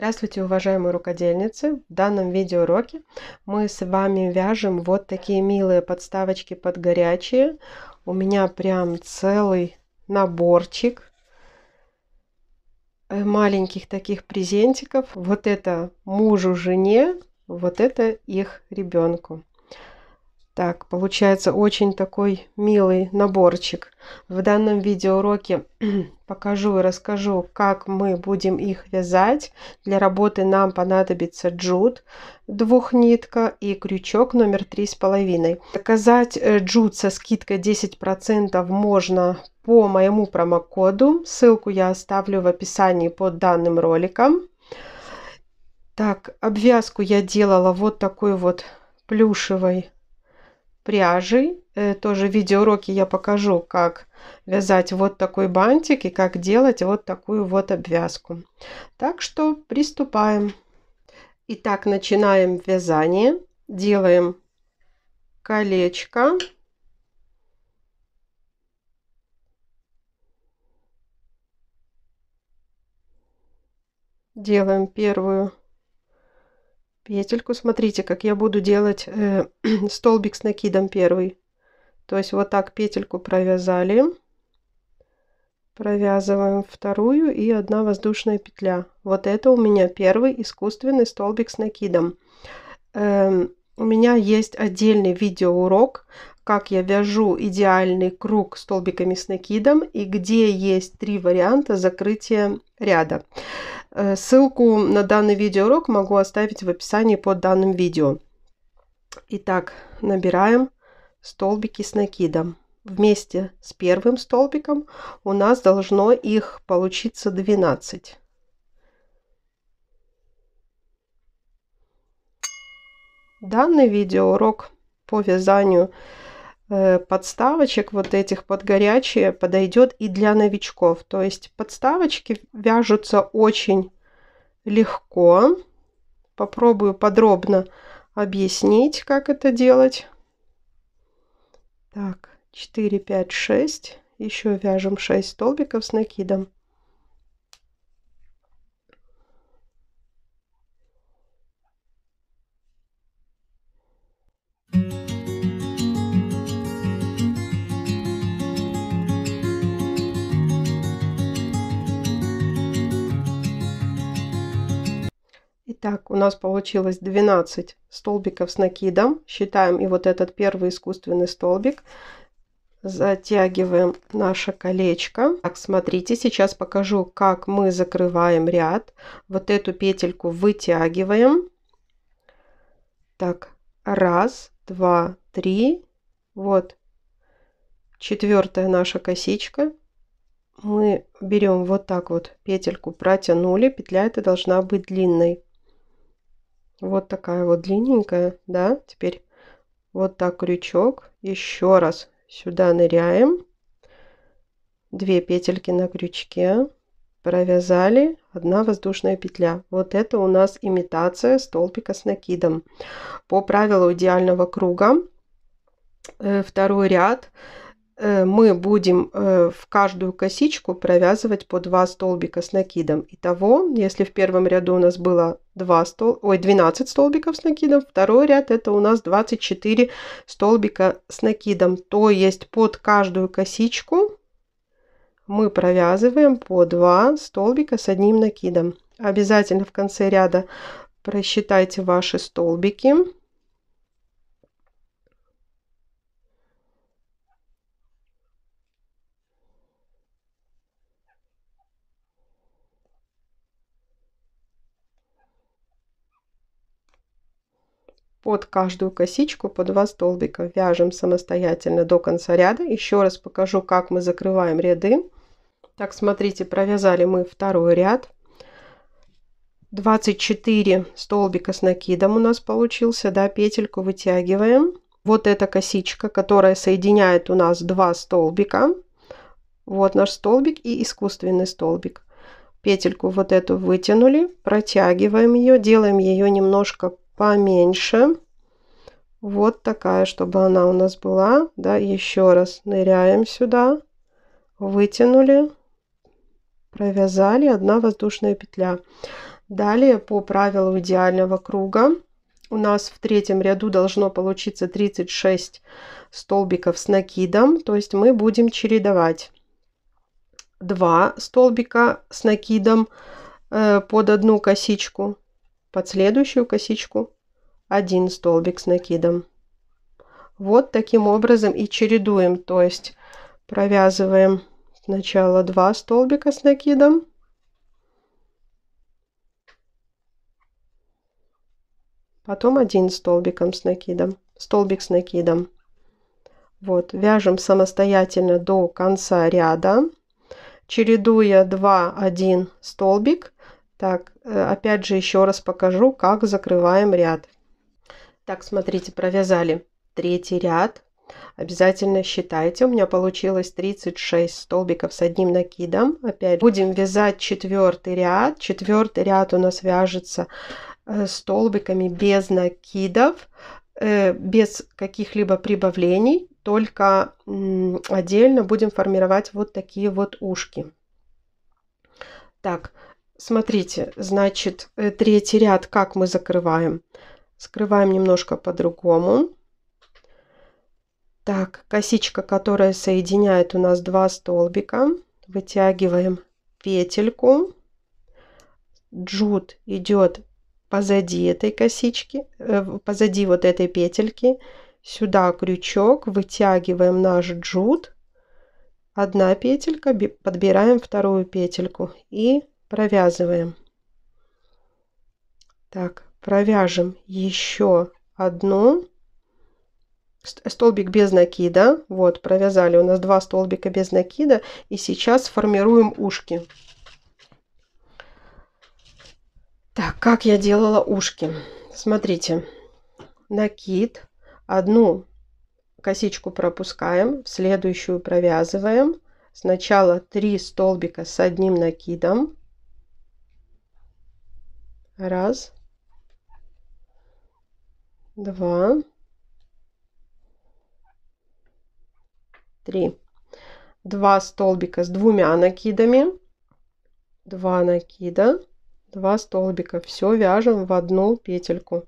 Здравствуйте, уважаемые рукодельницы! В данном видеоуроке мы с вами вяжем вот такие милые подставочки под горячие. У меня прям целый наборчик э, маленьких таких презентиков. Вот это мужу, жене, вот это их ребенку. Так, получается очень такой милый наборчик. В данном видеоуроке покажу и расскажу, как мы будем их вязать. Для работы нам понадобится джут двухнитка и крючок номер три с половиной. Заказать э, джут со скидкой 10% можно по моему промокоду. Ссылку я оставлю в описании под данным роликом. Так, обвязку я делала вот такой вот плюшевой пряжей. Э, тоже видеоуроки я покажу, как вязать вот такой бантик и как делать вот такую вот обвязку. Так что приступаем. Итак, начинаем вязание. Делаем колечко. Делаем первую петельку. Смотрите, как я буду делать э, столбик с накидом первый. То есть вот так петельку провязали. Провязываем вторую и одна воздушная петля. Вот это у меня первый искусственный столбик с накидом. Э, у меня есть отдельный видеоурок, как я вяжу идеальный круг столбиками с накидом и где есть три варианта закрытия ряда. Э, ссылку на данный видеоурок могу оставить в описании под данным видео. Итак, набираем столбики с накидом. Вместе с первым столбиком у нас должно их получиться 12. Данный видеоурок по вязанию Э, подставочек вот этих под горячие подойдет и для новичков. То есть подставочки вяжутся очень легко. Попробую подробно объяснить, как это делать. Так, 4, 5, 6. Еще вяжем 6 столбиков с накидом. Итак, у нас получилось 12 столбиков с накидом. Считаем и вот этот первый искусственный столбик. Затягиваем наше колечко. Так, смотрите, сейчас покажу, как мы закрываем ряд. Вот эту петельку вытягиваем. Так, раз, два, три. Вот четвертая наша косичка мы берем вот так вот петельку протянули петля это должна быть длинной вот такая вот длинненькая, да? Теперь вот так крючок. Еще раз сюда ныряем. две петельки на крючке. Провязали одна воздушная петля. Вот это у нас имитация столбика с накидом. По правилу идеального круга э, второй ряд Э, мы будем э, в каждую косичку провязывать по 2 столбика с накидом. Итого, если в первом ряду у нас было 2 стол... Ой, 12 столбиков с накидом, второй ряд это у нас 24 столбика с накидом. То есть под каждую косичку мы провязываем по 2 столбика с одним накидом. Обязательно в конце ряда просчитайте ваши столбики под каждую косичку по 2 столбика. Вяжем самостоятельно до конца ряда. Еще раз покажу, как мы закрываем ряды. Так, смотрите, провязали мы второй ряд. 24 столбика с накидом у нас получился, да, петельку вытягиваем. Вот эта косичка, которая соединяет у нас два столбика. Вот наш столбик и искусственный столбик. Петельку вот эту вытянули, протягиваем ее, делаем ее немножко поменьше. Вот такая, чтобы она у нас была. Да, еще раз ныряем сюда, вытянули, провязали, одна воздушная петля. Далее по правилу идеального круга у нас в третьем ряду должно получиться 36 столбиков с накидом, то есть мы будем чередовать 2 столбика с накидом э, под одну косичку под следующую косичку один столбик с накидом. Вот таким образом и чередуем, то есть провязываем сначала 2 столбика с накидом, потом один столбиком с накидом, столбик с накидом. Вот, вяжем самостоятельно до конца ряда, чередуя 2, 1 столбик так, э, опять же еще раз покажу, как закрываем ряд. Так, смотрите, провязали третий ряд. Обязательно считайте. У меня получилось 36 столбиков с одним накидом. Опять будем вязать четвертый ряд. Четвертый ряд у нас вяжется э, столбиками без накидов, э, без каких-либо прибавлений. Только отдельно будем формировать вот такие вот ушки. Так, Смотрите, значит, э, третий ряд как мы закрываем? Скрываем немножко по-другому. Так, косичка, которая соединяет у нас два столбика. Вытягиваем петельку. Джут идет позади этой косички, э, позади вот этой петельки. Сюда крючок, вытягиваем наш джут. Одна петелька, подбираем вторую петельку и провязываем. Так, провяжем еще одну. Столбик без накида. Вот, провязали. У нас два столбика без накида. И сейчас формируем ушки. Так, как я делала ушки? Смотрите. Накид. Одну косичку пропускаем, в следующую провязываем. Сначала 3 столбика с одним накидом. Раз. Два. Три. Два столбика с двумя накидами. Два накида. Два столбика. Все вяжем в одну петельку.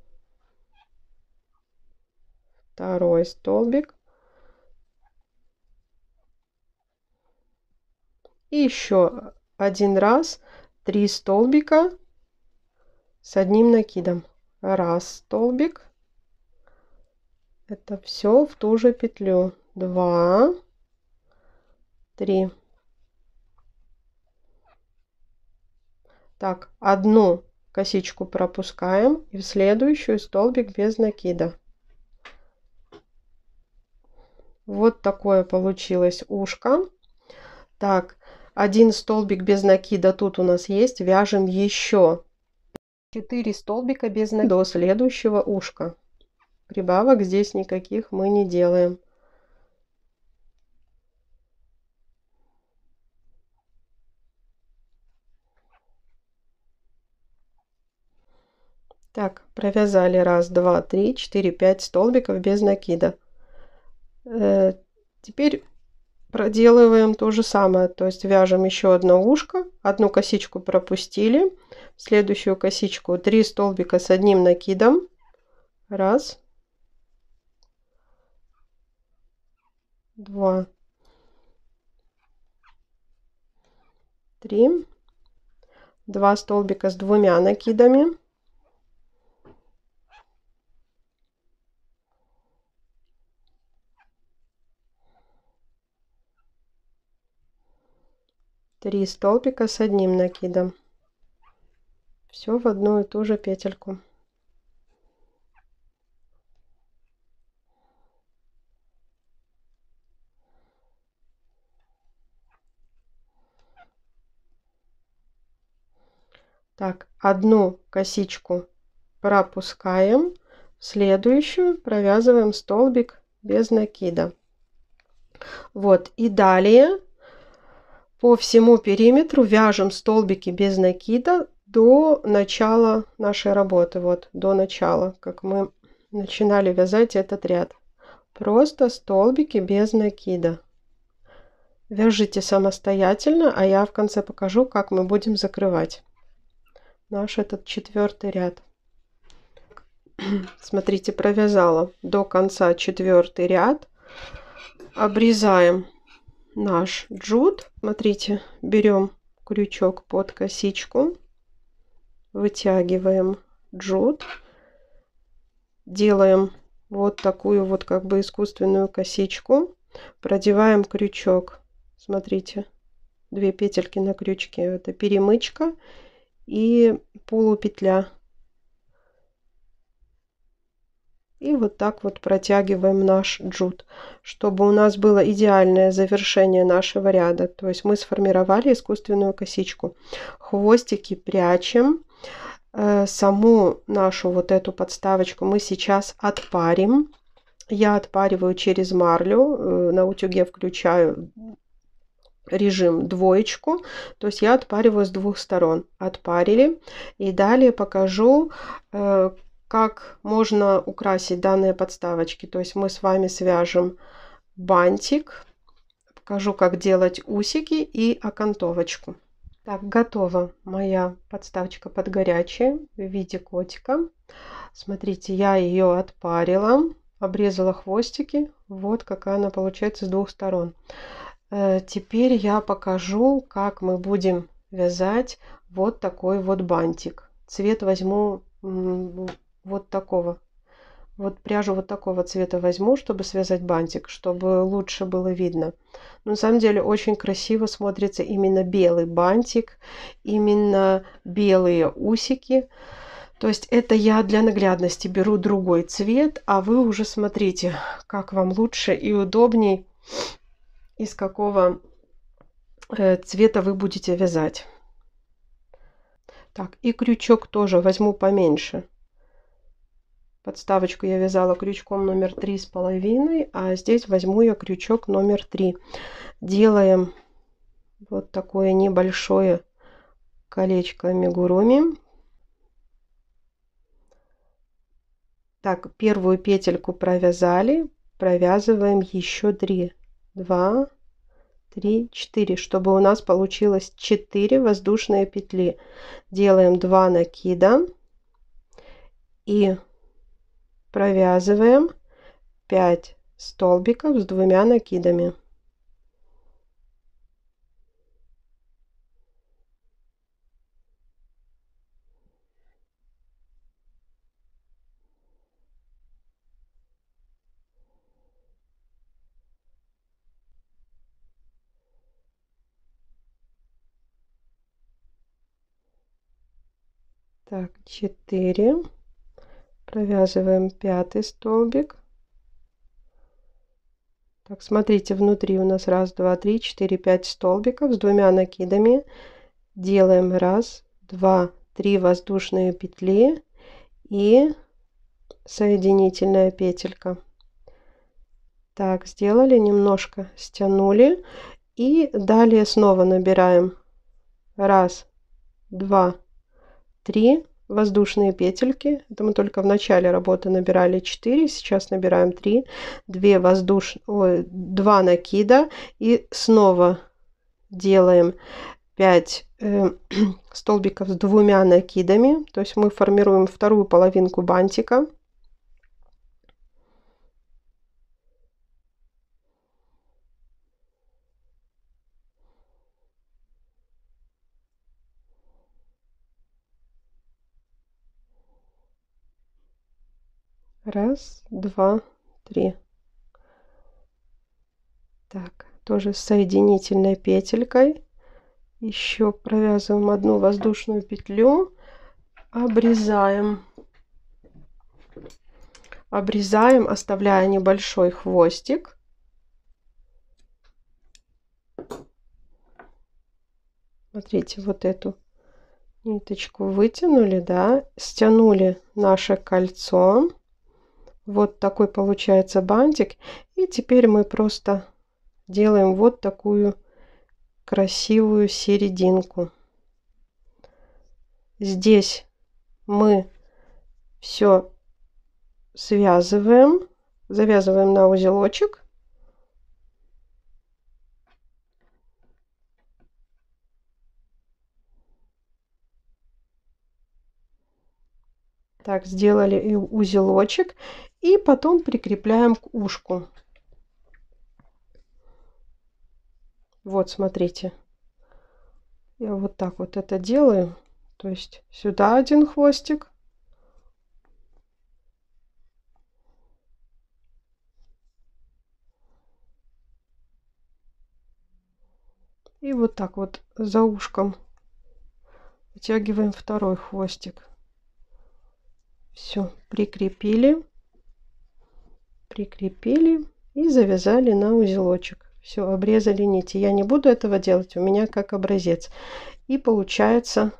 Второй столбик. И еще один раз три столбика с одним накидом. Раз столбик. Это все в ту же петлю. Два, три. Так, одну косичку пропускаем и в следующую столбик без накида. Вот такое получилось ушко. Так, один столбик без накида тут у нас есть. Вяжем еще 4 столбика без накида до следующего ушка. Прибавок здесь никаких мы не делаем. Так, провязали раз, два, три, четыре, пять столбиков без накида. Э, теперь проделываем то же самое. То есть вяжем еще одно ушко, одну косичку пропустили, следующую косичку 3 столбика с одним накидом. Раз, два, три, два столбика с двумя накидами. 3 столбика с одним накидом все в одну и ту же петельку так одну косичку пропускаем следующую провязываем столбик без накида вот и далее по всему периметру вяжем столбики без накида до начала нашей работы. Вот до начала, как мы начинали вязать этот ряд. Просто столбики без накида. Вяжите самостоятельно, а я в конце покажу, как мы будем закрывать наш этот четвертый ряд. Смотрите, провязала до конца четвертый ряд. Обрезаем наш джут. Смотрите, берем крючок под косичку, вытягиваем джут, делаем вот такую вот как бы искусственную косичку, продеваем крючок. Смотрите, две петельки на крючке. Это перемычка и полупетля. И вот так вот протягиваем наш джут, чтобы у нас было идеальное завершение нашего ряда. То есть мы сформировали искусственную косичку. Хвостики прячем. Э, саму нашу вот эту подставочку мы сейчас отпарим. Я отпариваю через марлю. Э, на утюге включаю режим двоечку, то есть я отпариваю с двух сторон. Отпарили. И далее покажу, э, как можно украсить данные подставочки. То есть мы с вами свяжем бантик. Покажу, как делать усики и окантовочку. Так, готова моя подставочка под горячее в виде котика. Смотрите, я ее отпарила, обрезала хвостики. Вот какая она получается с двух сторон. Э, теперь я покажу, как мы будем вязать вот такой вот бантик. Цвет возьму вот такого. Вот пряжу вот такого цвета возьму, чтобы связать бантик, чтобы лучше было видно. Но на самом деле очень красиво смотрится именно белый бантик, именно белые усики. То есть это я для наглядности беру другой цвет, а вы уже смотрите, как вам лучше и удобней, из какого э, цвета вы будете вязать. Так, и крючок тоже возьму поменьше. Подставочку я вязала крючком номер три с половиной, а здесь возьму я крючок номер три. Делаем вот такое небольшое колечко Амигуруми. Так, первую петельку провязали, провязываем еще 3, 2, 3, 4, чтобы у нас получилось 4 воздушные петли. Делаем 2 накида и провязываем 5 столбиков с двумя накидами. Так, 4 провязываем пятый столбик так смотрите внутри у нас раз два три четыре пять столбиков с двумя накидами делаем раз два три воздушные петли и соединительная петелька так сделали немножко стянули и далее снова набираем раз два три воздушные петельки. Это мы только в начале работы набирали 4, сейчас набираем 3, 2, воздуш... Ой, 2 накида и снова делаем 5 э, столбиков с двумя накидами. То есть мы формируем вторую половинку бантика. Раз, два, три. Так, тоже соединительной петелькой. Еще провязываем одну воздушную петлю. Обрезаем. Обрезаем, оставляя небольшой хвостик. Смотрите, вот эту ниточку вытянули, да, стянули наше кольцо. Вот такой получается бантик. И теперь мы просто делаем вот такую красивую серединку. Здесь мы все связываем, завязываем на узелочек. Так, сделали и узелочек. И потом прикрепляем к ушку. Вот, смотрите. Я вот так вот это делаю. То есть сюда один хвостик. И вот так вот за ушком вытягиваем второй хвостик. Все, прикрепили прикрепили и завязали на узелочек. Все, обрезали нити. Я не буду этого делать, у меня как образец. И получается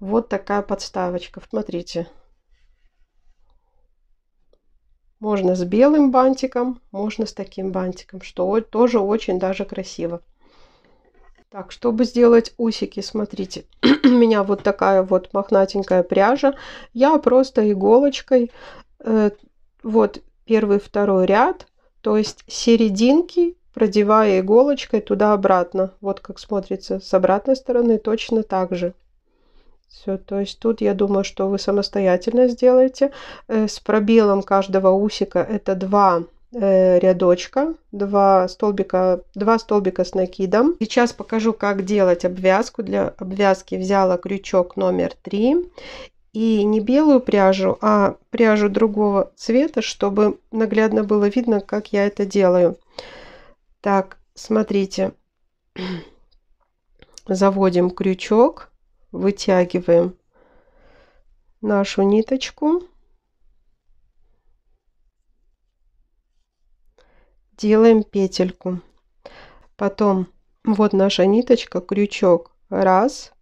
вот такая подставочка. Смотрите. Можно с белым бантиком, можно с таким бантиком, что тоже очень даже красиво. Так, чтобы сделать усики, смотрите, у меня вот такая вот мохнатенькая пряжа. Я просто иголочкой э, вот первый, второй ряд, то есть серединки, продевая иголочкой туда-обратно. Вот как смотрится с обратной стороны точно так же. Все, то есть тут я думаю, что вы самостоятельно сделаете. Э, с пробелом каждого усика это два э, рядочка, два столбика, два столбика с накидом. Сейчас покажу, как делать обвязку. Для обвязки взяла крючок номер три и не белую пряжу, а пряжу другого цвета, чтобы наглядно было видно, как я это делаю. Так, смотрите. Заводим крючок, вытягиваем нашу ниточку. Делаем петельку. Потом вот наша ниточка, крючок раз,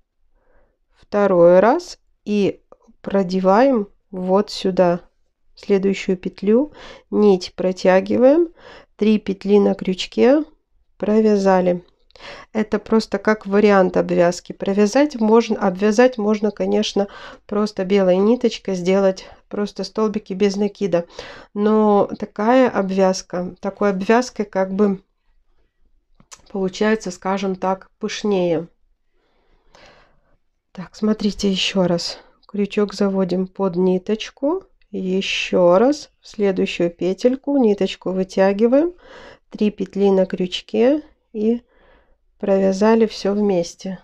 второй раз и продеваем вот сюда следующую петлю, нить протягиваем, 3 петли на крючке провязали. Это просто как вариант обвязки. Провязать можно, обвязать можно, конечно, просто белой ниточкой сделать просто столбики без накида. Но такая обвязка, такой обвязкой как бы получается, скажем так, пышнее. Так, смотрите еще раз крючок заводим под ниточку, еще раз в следующую петельку, ниточку вытягиваем, 3 петли на крючке и провязали все вместе.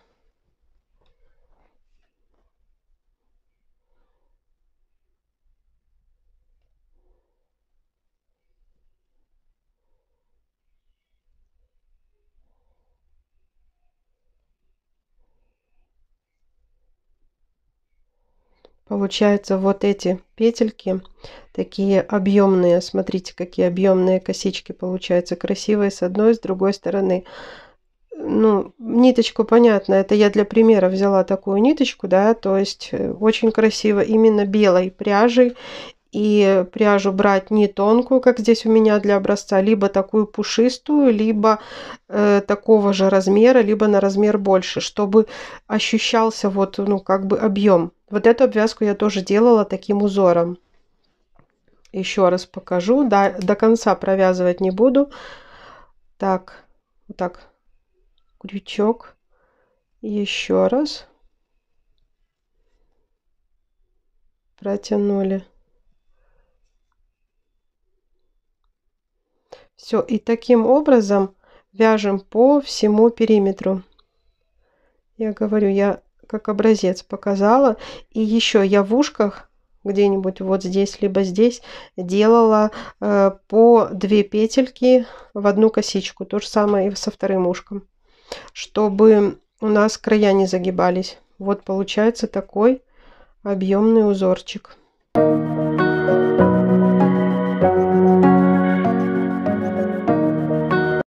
Получаются вот эти петельки, такие объемные. Смотрите, какие объемные косички получаются красивые с одной, с другой стороны. Ну, ниточку понятно, это я для примера взяла такую ниточку, да, то есть э, очень красиво именно белой пряжей, и пряжу брать не тонкую, как здесь у меня для образца, либо такую пушистую, либо э, такого же размера, либо на размер больше, чтобы ощущался вот, ну, как бы объем. Вот эту обвязку я тоже делала таким узором. Еще раз покажу, да, до конца провязывать не буду. Так, вот так, крючок, еще раз. Протянули. Все, и таким образом вяжем по всему периметру. Я говорю, я как образец показала. И еще я в ушках где-нибудь вот здесь, либо здесь делала э, по две петельки в одну косичку. То же самое и со вторым ушком. Чтобы у нас края не загибались. Вот получается такой объемный узорчик. Thank you.